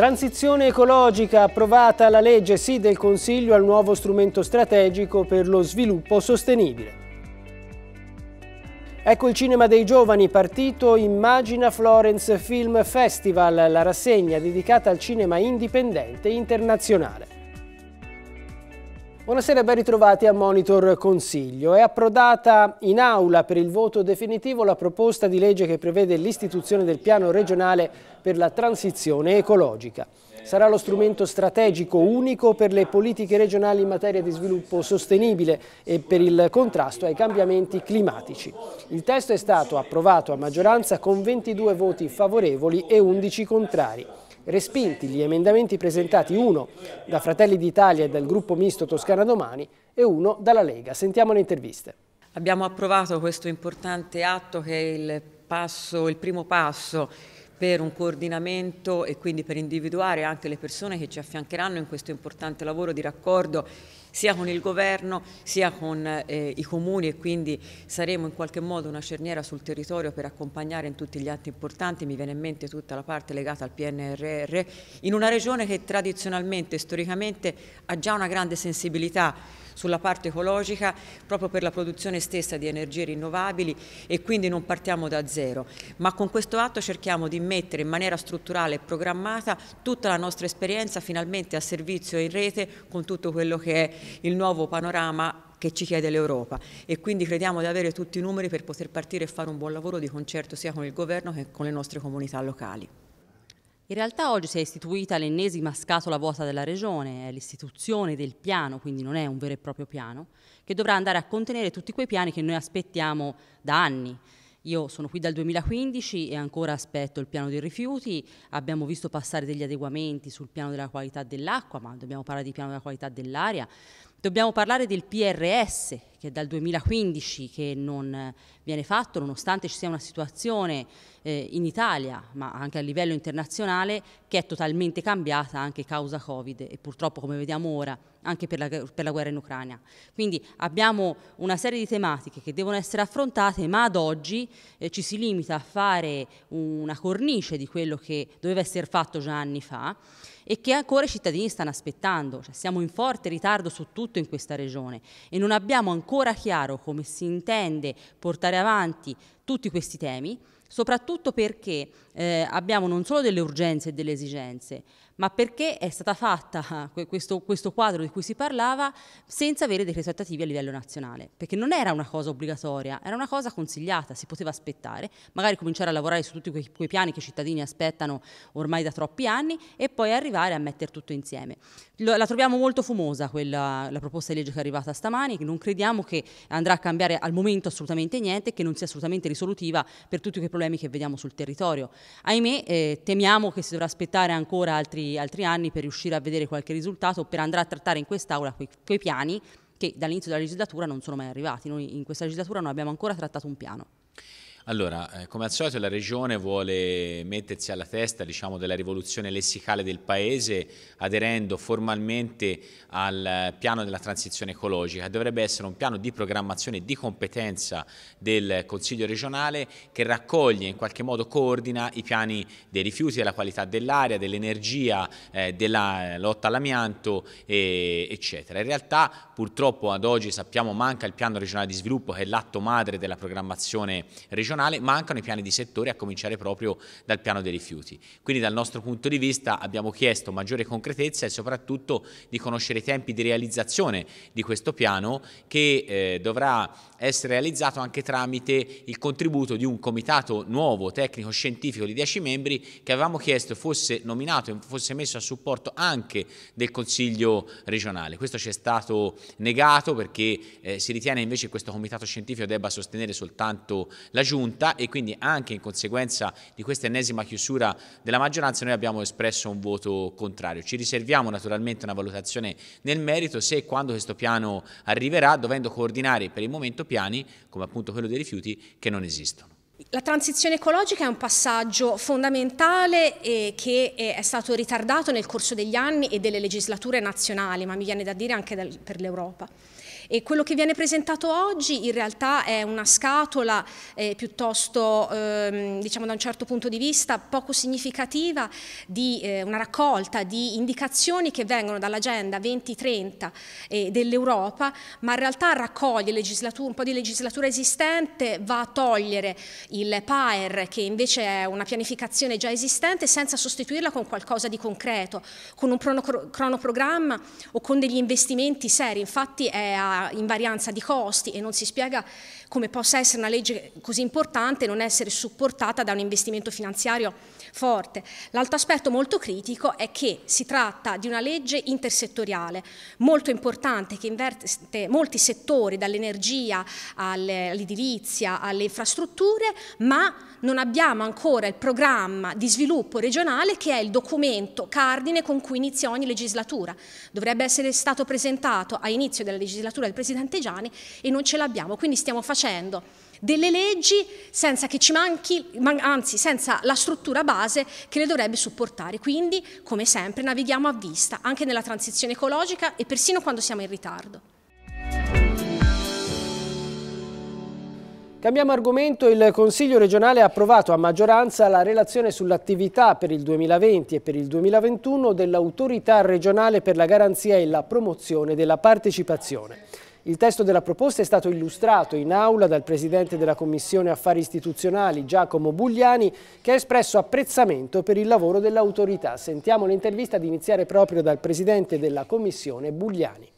Transizione ecologica, approvata la legge sì del Consiglio al nuovo strumento strategico per lo sviluppo sostenibile. Ecco il cinema dei giovani, partito Immagina Florence Film Festival, la rassegna dedicata al cinema indipendente internazionale. Buonasera e ben ritrovati a Monitor Consiglio. È approdata in aula per il voto definitivo la proposta di legge che prevede l'istituzione del piano regionale per la transizione ecologica. Sarà lo strumento strategico unico per le politiche regionali in materia di sviluppo sostenibile e per il contrasto ai cambiamenti climatici. Il testo è stato approvato a maggioranza con 22 voti favorevoli e 11 contrari respinti gli emendamenti presentati uno da Fratelli d'Italia e dal gruppo misto Toscana Domani e uno dalla Lega. Sentiamo le interviste. Abbiamo approvato questo importante atto che è il, passo, il primo passo per un coordinamento e quindi per individuare anche le persone che ci affiancheranno in questo importante lavoro di raccordo sia con il governo sia con eh, i comuni e quindi saremo in qualche modo una cerniera sul territorio per accompagnare in tutti gli atti importanti, mi viene in mente tutta la parte legata al PNRR, in una regione che tradizionalmente, storicamente ha già una grande sensibilità sulla parte ecologica proprio per la produzione stessa di energie rinnovabili e quindi non partiamo da zero, ma con questo atto cerchiamo di mettere in maniera strutturale e programmata tutta la nostra esperienza finalmente a servizio e in rete con tutto quello che è il nuovo panorama che ci chiede l'Europa e quindi crediamo di avere tutti i numeri per poter partire e fare un buon lavoro di concerto sia con il governo che con le nostre comunità locali. In realtà oggi si è istituita l'ennesima scatola vuota della Regione, è l'istituzione del piano, quindi non è un vero e proprio piano, che dovrà andare a contenere tutti quei piani che noi aspettiamo da anni. Io sono qui dal 2015 e ancora aspetto il piano dei rifiuti, abbiamo visto passare degli adeguamenti sul piano della qualità dell'acqua, ma dobbiamo parlare di piano della qualità dell'aria, dobbiamo parlare del PRS che dal 2015 che non eh, viene fatto, nonostante ci sia una situazione eh, in Italia, ma anche a livello internazionale, che è totalmente cambiata anche causa Covid e purtroppo come vediamo ora anche per la, per la guerra in Ucraina. Quindi abbiamo una serie di tematiche che devono essere affrontate, ma ad oggi eh, ci si limita a fare una cornice di quello che doveva essere fatto già anni fa e che ancora i cittadini stanno aspettando. Cioè, siamo in forte ritardo su tutto in questa regione e non abbiamo ancora ancora chiaro come si intende portare avanti tutti questi temi, soprattutto perché eh, abbiamo non solo delle urgenze e delle esigenze, ma perché è stata fatta ah, questo, questo, quadro di cui si parlava senza avere dei risultati a livello nazionale, perché non era una cosa obbligatoria, era una cosa consigliata, si poteva aspettare, magari cominciare a lavorare su tutti quei, quei piani che i cittadini aspettano ormai da troppi anni e poi arrivare a mettere tutto insieme. La troviamo molto fumosa quella, la proposta di legge che è arrivata stamani, non crediamo che andrà a cambiare al momento assolutamente niente, e che non sia assolutamente risolutiva per tutti quei problemi che vediamo sul territorio. Ahimè, eh, temiamo che si dovrà aspettare ancora altri altri, anni per riuscire a vedere qualche risultato, per andare a trattare in quest'aula quei, quei piani che dall'inizio della legislatura non sono mai arrivati. Noi in questa legislatura non abbiamo ancora trattato un piano. Allora, eh, come al solito la Regione vuole mettersi alla testa diciamo, della rivoluzione lessicale del Paese aderendo formalmente al piano della transizione ecologica. Dovrebbe essere un piano di programmazione di competenza del Consiglio regionale che raccoglie, in qualche modo coordina i piani dei rifiuti, della qualità dell'aria, dell'energia, eh, della lotta all'amianto, eccetera. In realtà purtroppo ad oggi sappiamo manca il piano regionale di sviluppo che è l'atto madre della programmazione regionale nazionale, mancano i piani di settore a cominciare proprio dal piano dei rifiuti. Quindi dal nostro punto di vista abbiamo chiesto maggiore concretezza e soprattutto di conoscere i tempi di realizzazione di questo piano che eh, dovrà essere realizzato anche tramite il contributo di un comitato nuovo tecnico-scientifico di 10 membri che avevamo chiesto fosse nominato e fosse messo a supporto anche del Consiglio regionale. Questo ci è stato negato perché eh, si ritiene invece che questo comitato scientifico debba sostenere soltanto la Giunta giunta e quindi anche in conseguenza di questa ennesima chiusura della maggioranza noi abbiamo espresso un voto contrario. Ci riserviamo naturalmente una valutazione nel merito se e quando questo piano arriverà, dovendo coordinare per il momento piani, come appunto quello dei rifiuti, che non esistono. La transizione ecologica è un passaggio fondamentale che è stato ritardato nel corso degli anni e delle legislature nazionali, ma mi viene da dire anche per l'Europa. E quello che viene presentato oggi in realtà è una scatola eh, piuttosto, ehm, diciamo da un certo punto di vista, poco significativa di eh, una raccolta di indicazioni che vengono dall'agenda 2030 eh, dell'Europa, ma in realtà raccoglie un po' di legislatura esistente, va a togliere il PAER che invece è una pianificazione già esistente senza sostituirla con qualcosa di concreto, con un cronoprogramma o con degli investimenti seri. Infatti è a invarianza di costi e non si spiega come possa essere una legge così importante e non essere supportata da un investimento finanziario forte. L'altro aspetto molto critico è che si tratta di una legge intersettoriale molto importante che inverte molti settori dall'energia all'edilizia alle infrastrutture, ma non abbiamo ancora il programma di sviluppo regionale che è il documento cardine con cui inizia ogni legislatura. Dovrebbe essere stato presentato a inizio della legislatura del presidente Gianni e non ce l'abbiamo, quindi stiamo facendo delle leggi senza che ci manchi, anzi senza la struttura base che le dovrebbe supportare. Quindi, come sempre, navighiamo a vista, anche nella transizione ecologica e persino quando siamo in ritardo. Cambiamo argomento, il Consiglio regionale ha approvato a maggioranza la relazione sull'attività per il 2020 e per il 2021 dell'autorità regionale per la garanzia e la promozione della partecipazione. Il testo della proposta è stato illustrato in aula dal Presidente della Commissione Affari Istituzionali Giacomo Bugliani che ha espresso apprezzamento per il lavoro dell'autorità. Sentiamo l'intervista ad iniziare proprio dal Presidente della Commissione Bugliani.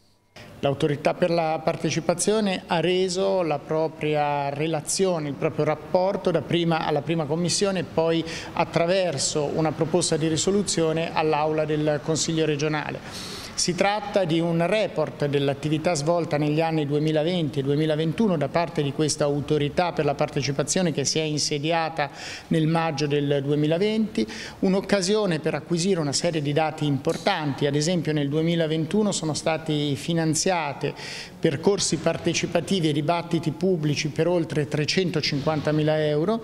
L'autorità per la partecipazione ha reso la propria relazione, il proprio rapporto prima alla prima commissione e poi attraverso una proposta di risoluzione all'Aula del Consiglio regionale. Si tratta di un report dell'attività svolta negli anni 2020 e 2021 da parte di questa autorità per la partecipazione che si è insediata nel maggio del 2020, un'occasione per acquisire una serie di dati importanti, ad esempio nel 2021 sono stati finanziati percorsi partecipativi e dibattiti pubblici per oltre 350 mila euro,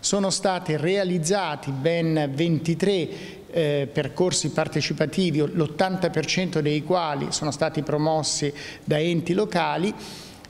sono stati realizzati ben 23 eh, percorsi partecipativi, l'80% dei quali sono stati promossi da enti locali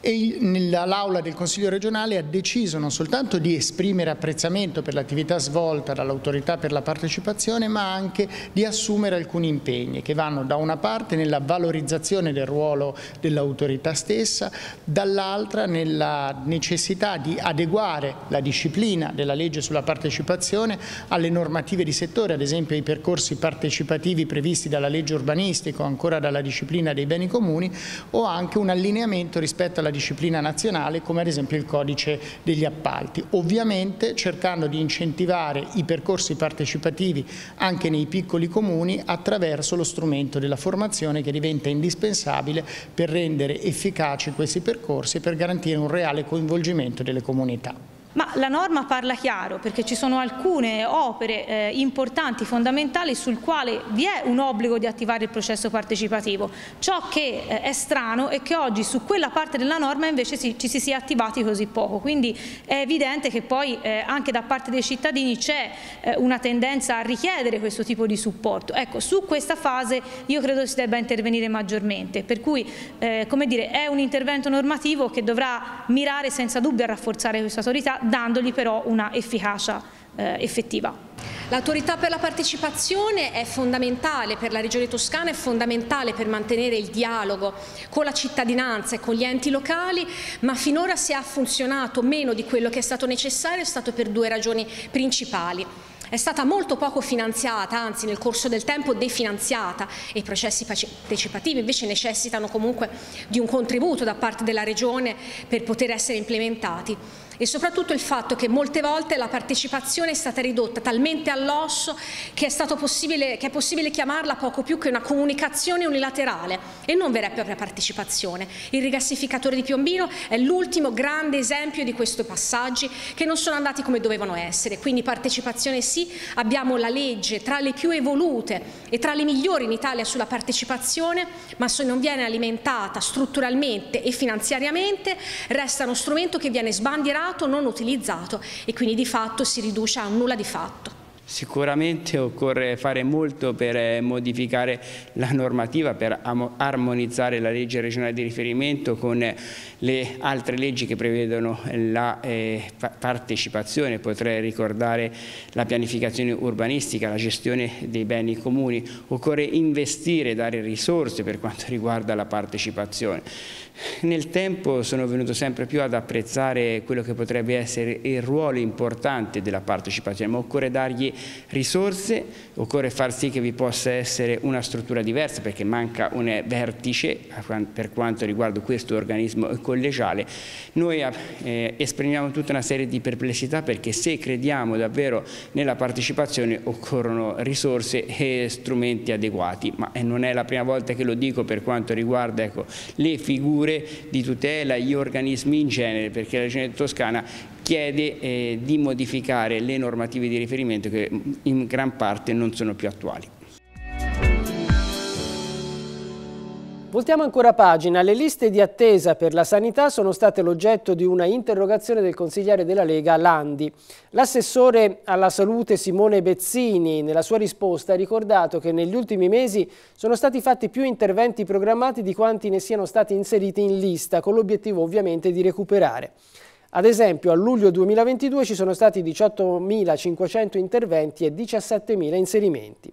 e l'aula del Consiglio regionale ha deciso non soltanto di esprimere apprezzamento per l'attività svolta dall'autorità per la partecipazione ma anche di assumere alcuni impegni che vanno da una parte nella valorizzazione del ruolo dell'autorità stessa, dall'altra nella necessità di adeguare la disciplina della legge sulla partecipazione alle normative di settore, ad esempio ai percorsi partecipativi previsti dalla legge urbanistica o ancora dalla disciplina dei beni comuni o anche un allineamento rispetto alla alla disciplina nazionale come ad esempio il codice degli appalti, ovviamente cercando di incentivare i percorsi partecipativi anche nei piccoli comuni attraverso lo strumento della formazione che diventa indispensabile per rendere efficaci questi percorsi e per garantire un reale coinvolgimento delle comunità. Ma la norma parla chiaro perché ci sono alcune opere eh, importanti, fondamentali, sul quale vi è un obbligo di attivare il processo partecipativo. Ciò che eh, è strano è che oggi su quella parte della norma invece si, ci si sia attivati così poco, quindi è evidente che poi eh, anche da parte dei cittadini c'è eh, una tendenza a richiedere questo tipo di supporto. Ecco, su questa fase io credo si debba intervenire maggiormente, per cui eh, come dire, è un intervento normativo che dovrà mirare senza dubbio a rafforzare questa autorità dandogli però una efficacia eh, effettiva. L'autorità per la partecipazione è fondamentale per la Regione Toscana, è fondamentale per mantenere il dialogo con la cittadinanza e con gli enti locali, ma finora se ha funzionato meno di quello che è stato necessario è stato per due ragioni principali. È stata molto poco finanziata, anzi nel corso del tempo definanziata e i processi partecipativi invece necessitano comunque di un contributo da parte della Regione per poter essere implementati e soprattutto il fatto che molte volte la partecipazione è stata ridotta talmente all'osso che, che, è possibile chiamarla poco più che una comunicazione unilaterale e non vera e propria partecipazione. Il rigassificatore di Piombino è l'ultimo grande esempio di questi passaggi che non sono andati come dovevano essere, quindi partecipazione sì, abbiamo la legge tra le più evolute e tra le migliori in Italia sulla partecipazione, ma se non viene alimentata strutturalmente e finanziariamente resta uno strumento che viene sbandierato imparato non utilizzato e quindi di fatto si riduce a nulla di fatto. Sicuramente occorre fare molto per eh, modificare la normativa, per armonizzare la legge regionale di riferimento con eh, le altre leggi che prevedono eh, la partecipazione, potrei ricordare la pianificazione urbanistica, la gestione dei beni comuni. Occorre investire, e dare risorse per quanto riguarda la partecipazione. Nel tempo sono venuto sempre più ad apprezzare quello che potrebbe essere il ruolo importante della partecipazione, ma occorre dargli risorse, occorre far sì che vi possa essere una struttura diversa perché manca un vertice per quanto riguarda questo organismo collegiale. Noi eh, esprimiamo tutta una serie di perplessità perché se crediamo davvero nella partecipazione occorrono risorse e strumenti adeguati, ma eh, non è la prima volta che lo dico per quanto riguarda ecco, le figure di tutela, gli organismi in genere, perché la Regione Toscana chiede eh, di modificare le normative di riferimento che mm, in gran parte non sono più attuali. Voltiamo ancora pagina. Le liste di attesa per la sanità sono state l'oggetto di una interrogazione del consigliere della Lega Landi. L'assessore alla salute Simone Bezzini nella sua risposta ha ricordato che negli ultimi mesi sono stati fatti più interventi programmati di quanti ne siano stati inseriti in lista, con l'obiettivo ovviamente di recuperare. Ad esempio a luglio 2022 ci sono stati 18.500 interventi e 17.000 inserimenti.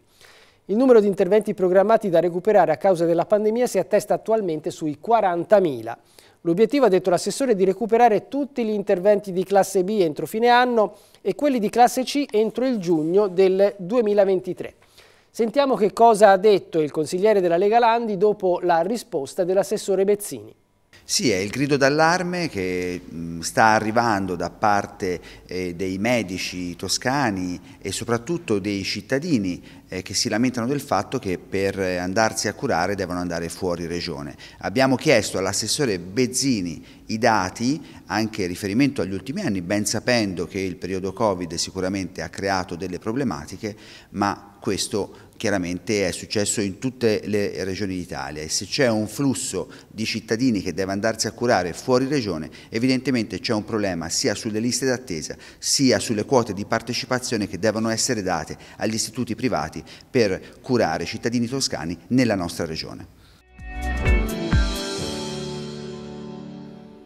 Il numero di interventi programmati da recuperare a causa della pandemia si attesta attualmente sui 40.000. L'obiettivo, ha detto l'assessore, è di recuperare tutti gli interventi di classe B entro fine anno e quelli di classe C entro il giugno del 2023. Sentiamo che cosa ha detto il consigliere della Lega Landi dopo la risposta dell'assessore Bezzini. Sì, è il grido d'allarme che mm, sta arrivando da parte eh, dei medici toscani e soprattutto dei cittadini eh, che si lamentano del fatto che per eh, andarsi a curare devono andare fuori regione. Abbiamo chiesto all'assessore Bezzini i dati, anche riferimento agli ultimi anni, ben sapendo che il periodo Covid sicuramente ha creato delle problematiche, ma questo chiaramente è successo in tutte le regioni d'Italia e se c'è un flusso di cittadini che deve andarsi a curare fuori regione evidentemente c'è un problema sia sulle liste d'attesa sia sulle quote di partecipazione che devono essere date agli istituti privati per curare i cittadini toscani nella nostra regione.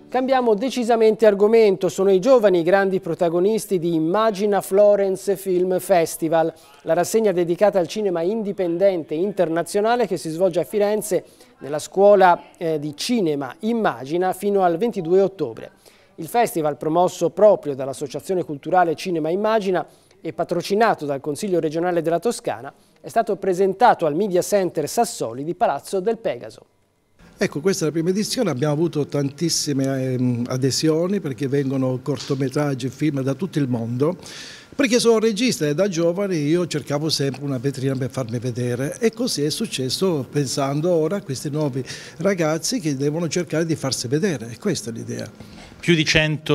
Cambiamo decisamente argomento, sono i giovani grandi protagonisti di Immagina Florence Film Festival, la rassegna dedicata al cinema indipendente internazionale che si svolge a Firenze nella scuola eh, di cinema Immagina fino al 22 ottobre. Il festival, promosso proprio dall'Associazione Culturale Cinema Immagina, e patrocinato dal Consiglio regionale della Toscana, è stato presentato al Media Center Sassoli di Palazzo del Pegaso. Ecco, questa è la prima edizione, abbiamo avuto tantissime ehm, adesioni perché vengono cortometraggi e film da tutto il mondo perché sono regista e da giovane io cercavo sempre una vetrina per farmi vedere e così è successo pensando ora a questi nuovi ragazzi che devono cercare di farsi vedere e questa è l'idea. Più di 100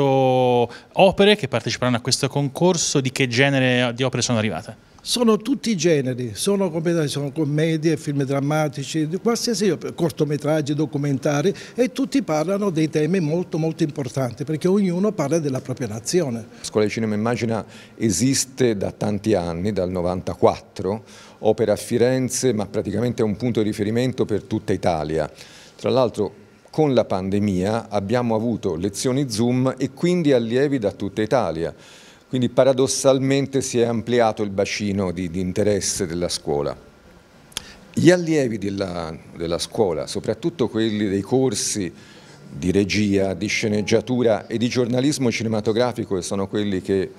opere che parteciperanno a questo concorso, di che genere di opere sono arrivate? sono tutti i generi, sono, sono, commedie, film drammatici, qualsiasi cortometraggi, documentari e tutti parlano dei temi molto molto importanti perché ognuno parla della propria nazione. La Scuola di Cinema Immagina è esiste da tanti anni, dal 94, opera a Firenze ma praticamente è un punto di riferimento per tutta Italia. Tra l'altro con la pandemia abbiamo avuto lezioni Zoom e quindi allievi da tutta Italia. Quindi paradossalmente si è ampliato il bacino di, di interesse della scuola. Gli allievi della, della scuola, soprattutto quelli dei corsi di regia, di sceneggiatura e di giornalismo cinematografico, che sono quelli che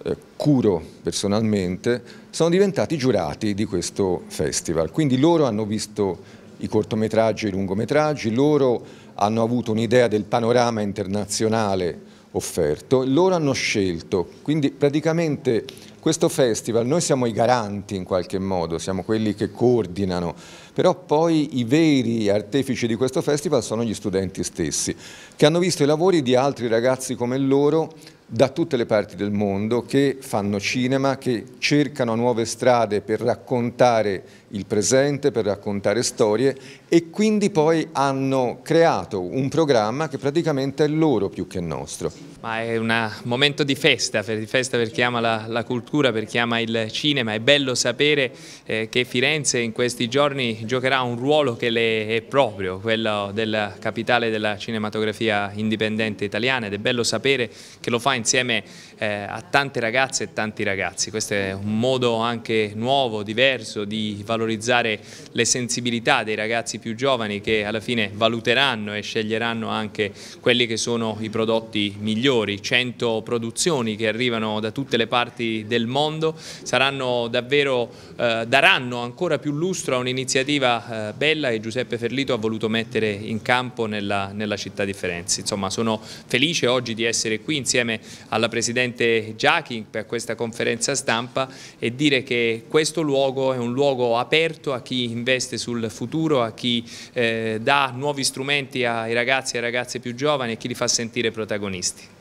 eh, curo personalmente, sono diventati giurati di questo festival. Quindi loro hanno visto i cortometraggi e i lungometraggi, loro hanno avuto un'idea del panorama internazionale offerto, loro hanno scelto, quindi praticamente questo festival, noi siamo i garanti in qualche modo, siamo quelli che coordinano, però poi i veri artefici di questo festival sono gli studenti stessi, che hanno visto i lavori di altri ragazzi come loro da tutte le parti del mondo che fanno cinema, che cercano nuove strade per raccontare il presente, per raccontare storie e quindi poi hanno creato un programma che praticamente è loro più che nostro. Ma è un momento di festa, di festa per chi ama la, la, cultura, per chi ama il cinema. È bello sapere eh, che Firenze in questi giorni giocherà un ruolo che le è proprio, quello della capitale della cinematografia indipendente italiana ed è bello sapere che lo fa insieme eh, a tante ragazze e tanti ragazzi. Questo è un modo anche nuovo, diverso di valorizzare le sensibilità dei ragazzi più giovani che alla fine valuteranno e sceglieranno anche quelli che sono i prodotti migliori. 100 produzioni che arrivano da tutte le parti del mondo saranno davvero, eh, daranno ancora più lustro a un'iniziativa eh, bella che Giuseppe Ferlito ha voluto mettere in campo nella, nella città di Firenze. Insomma sono felice oggi di essere qui insieme alla Presidente presidente Giachi per questa conferenza stampa e dire che questo luogo è un luogo aperto a chi investe sul futuro, a chi eh, dà nuovi strumenti ai ragazzi e alle ragazze più giovani e chi li fa sentire protagonisti.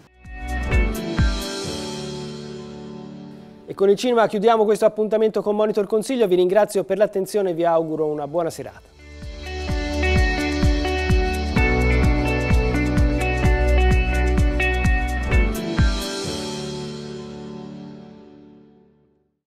E con il cinema chiudiamo questo appuntamento con Monitor Consiglio, vi ringrazio per l'attenzione e vi auguro una buona serata.